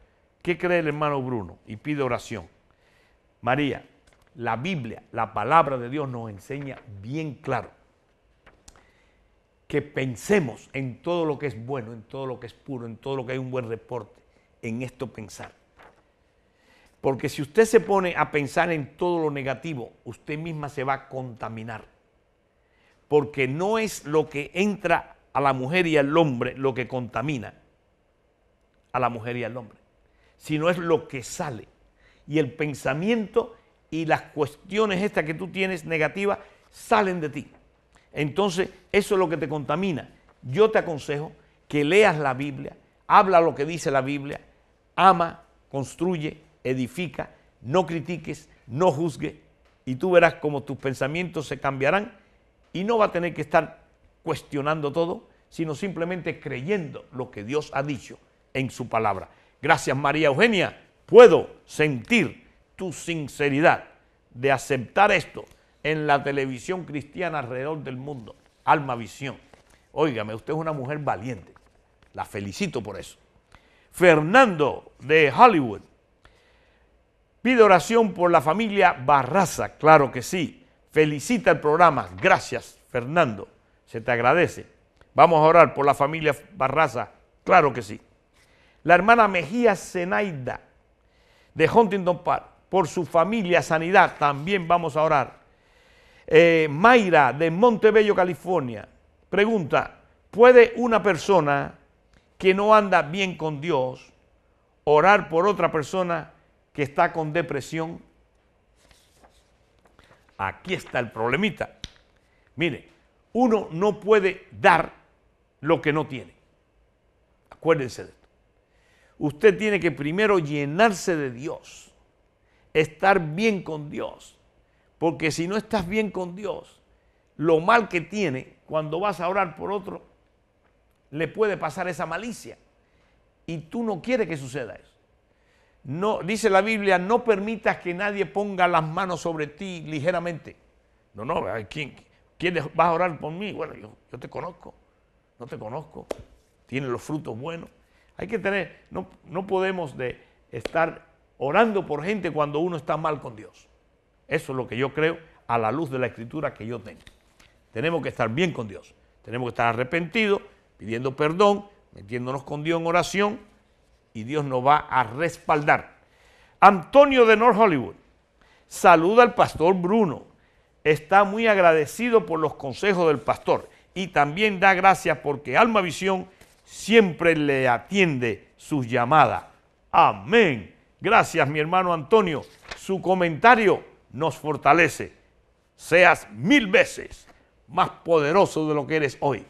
¿Qué cree el hermano Bruno? Y pide oración. María, la Biblia, la palabra de Dios nos enseña bien claro que pensemos en todo lo que es bueno, en todo lo que es puro, en todo lo que hay un buen reporte, en esto pensar. Porque si usted se pone a pensar en todo lo negativo, usted misma se va a contaminar. Porque no es lo que entra a la mujer y al hombre lo que contamina a la mujer y al hombre, sino es lo que sale. Y el pensamiento y las cuestiones estas que tú tienes negativas salen de ti. Entonces, eso es lo que te contamina. Yo te aconsejo que leas la Biblia, habla lo que dice la Biblia, ama, construye, edifica, no critiques, no juzgue y tú verás cómo tus pensamientos se cambiarán y no va a tener que estar cuestionando todo, sino simplemente creyendo lo que Dios ha dicho en su palabra. Gracias María Eugenia, puedo sentir tu sinceridad de aceptar esto en la televisión cristiana alrededor del mundo, Alma Visión. Óigame, usted es una mujer valiente, la felicito por eso. Fernando de Hollywood, Pide oración por la familia Barraza, claro que sí. Felicita el programa, gracias Fernando, se te agradece. Vamos a orar por la familia Barraza, claro que sí. La hermana Mejía Zenaida de Huntington Park, por su familia, sanidad, también vamos a orar. Eh, Mayra de Montebello, California, pregunta, ¿puede una persona que no anda bien con Dios orar por otra persona que está con depresión, aquí está el problemita. Mire, uno no puede dar lo que no tiene. Acuérdense de esto. Usted tiene que primero llenarse de Dios, estar bien con Dios, porque si no estás bien con Dios, lo mal que tiene cuando vas a orar por otro, le puede pasar esa malicia. Y tú no quieres que suceda eso no, dice la Biblia, no permitas que nadie ponga las manos sobre ti ligeramente. No, no, ¿quién, quién vas a orar por mí? Bueno, yo, te conozco, no te conozco, tiene los frutos buenos. Hay que tener, no, no podemos de estar orando por gente cuando uno está mal con Dios. Eso es lo que yo creo a la luz de la escritura que yo tengo. Tenemos que estar bien con Dios, tenemos que estar arrepentidos, pidiendo perdón, metiéndonos con Dios en oración y Dios nos va a respaldar. Antonio de North Hollywood saluda al pastor Bruno. Está muy agradecido por los consejos del pastor y también da gracias porque Alma Visión siempre le atiende sus llamadas. Amén. Gracias, mi hermano Antonio. Su comentario nos fortalece. Seas mil veces más poderoso de lo que eres hoy.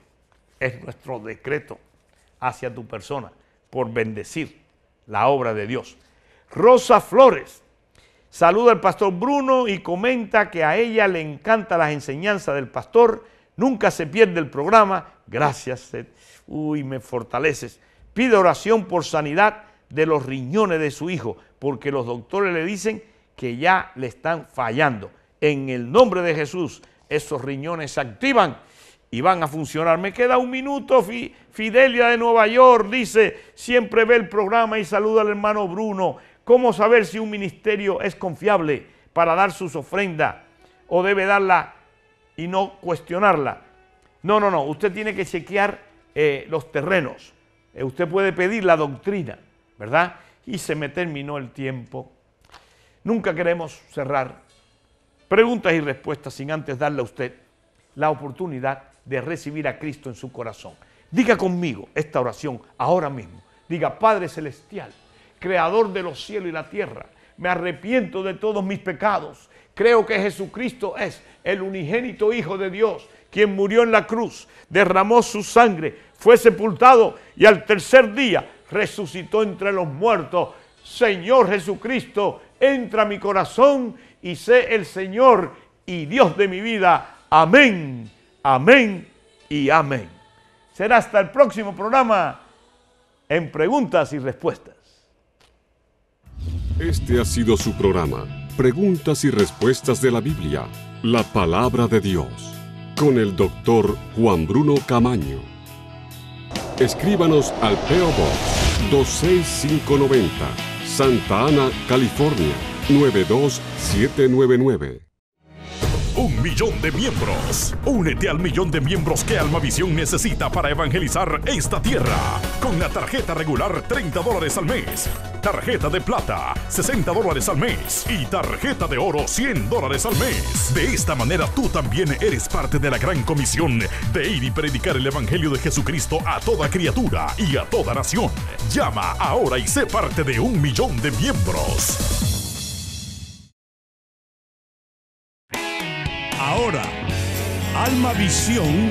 Es nuestro decreto hacia tu persona por bendecir la obra de Dios. Rosa Flores saluda al pastor Bruno y comenta que a ella le encantan las enseñanzas del pastor, nunca se pierde el programa. Gracias, uy, me fortaleces. Pide oración por sanidad de los riñones de su hijo, porque los doctores le dicen que ya le están fallando. En el nombre de Jesús, esos riñones se activan y van a funcionar. Me queda un minuto, Fidelia de Nueva York dice, siempre ve el programa y saluda al hermano Bruno. ¿Cómo saber si un ministerio es confiable para dar sus ofrendas o debe darla y no cuestionarla? No, no, no, usted tiene que chequear eh, los terrenos. Eh, usted puede pedir la doctrina, ¿verdad? Y se me terminó el tiempo. Nunca queremos cerrar preguntas y respuestas sin antes darle a usted la oportunidad de recibir a Cristo en su corazón. Diga conmigo esta oración ahora mismo. Diga, Padre Celestial, Creador de los cielos y la tierra, me arrepiento de todos mis pecados. Creo que Jesucristo es el unigénito Hijo de Dios, quien murió en la cruz, derramó su sangre, fue sepultado y al tercer día resucitó entre los muertos. Señor Jesucristo, entra a mi corazón y sé el Señor y Dios de mi vida. Amén Amén y amén. Será hasta el próximo programa en preguntas y respuestas. Este ha sido su programa, Preguntas y Respuestas de la Biblia, la palabra de Dios, con el doctor Juan Bruno Camaño. Escríbanos al PO Box 26590, Santa Ana, California 92799 un millón de miembros. Únete al millón de miembros que Almavisión necesita para evangelizar esta tierra. Con la tarjeta regular 30 dólares al mes, tarjeta de plata 60 dólares al mes y tarjeta de oro 100 dólares al mes. De esta manera tú también eres parte de la gran comisión de ir y predicar el Evangelio de Jesucristo a toda criatura y a toda nación. Llama ahora y sé parte de un millón de miembros. Alma Visión,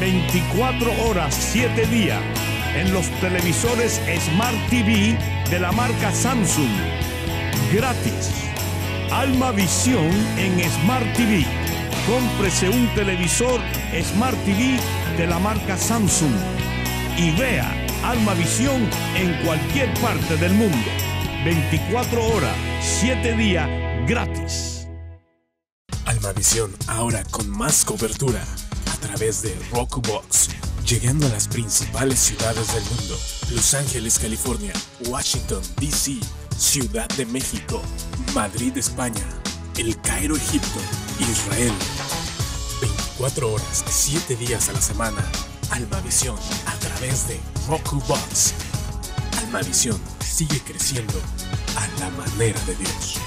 24 horas, 7 días, en los televisores Smart TV de la marca Samsung. Gratis. Alma Visión en Smart TV. Cómprese un televisor Smart TV de la marca Samsung y vea Alma Visión en cualquier parte del mundo. 24 horas, 7 días gratis. Almavisión ahora con más cobertura a través de Box. llegando a las principales ciudades del mundo. Los Ángeles, California, Washington, D.C., Ciudad de México, Madrid, España, El Cairo, Egipto, Israel. 24 horas, 7 días a la semana. Almavisión a través de Rockbox. Almavisión sigue creciendo a la manera de Dios.